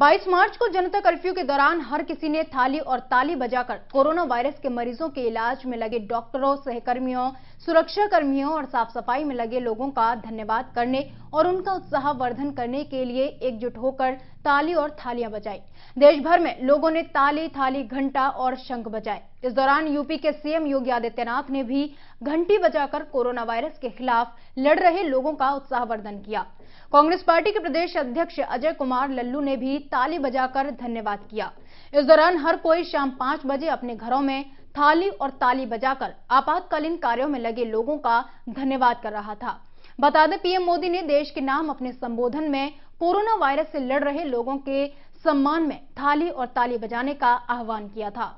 22 मार्च को जनता कर्फ्यू के दौरान हर किसी ने थाली और ताली बजाकर कोरोना वायरस के मरीजों के इलाज में लगे डॉक्टरों सहकर्मियों सुरक्षा कर्मियों और साफ सफाई में लगे लोगों का धन्यवाद करने और उनका उत्साह वर्धन करने के लिए एकजुट होकर ताली और थालियां बजाई देश भर में लोगों ने ताली थाली घंटा और शंख बजाए इस दौरान यूपी के सीएम योगी आदित्यनाथ ने भी घंटी बजाकर कोरोना वायरस के खिलाफ लड़ रहे लोगों का उत्साहवर्धन किया कांग्रेस पार्टी के प्रदेश अध्यक्ष अजय कुमार लल्लू ने भी ताली बजाकर धन्यवाद किया इस दौरान हर कोई शाम पांच बजे अपने घरों में थाली और ताली बजाकर आपातकालीन कार्यों में लगे लोगों का धन्यवाद कर रहा था बता दें पीएम मोदी ने देश के नाम अपने संबोधन में कोरोना वायरस से लड़ रहे लोगों के सम्मान में थाली और ताली बजाने का आह्वान किया था